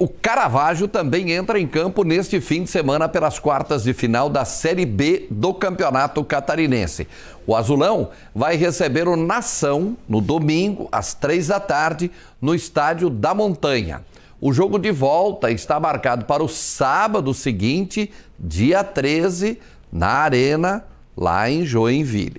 O Caravaggio também entra em campo neste fim de semana pelas quartas de final da Série B do Campeonato Catarinense. O Azulão vai receber o Nação no domingo, às três da tarde, no Estádio da Montanha. O jogo de volta está marcado para o sábado seguinte, dia 13, na Arena, lá em Joinville.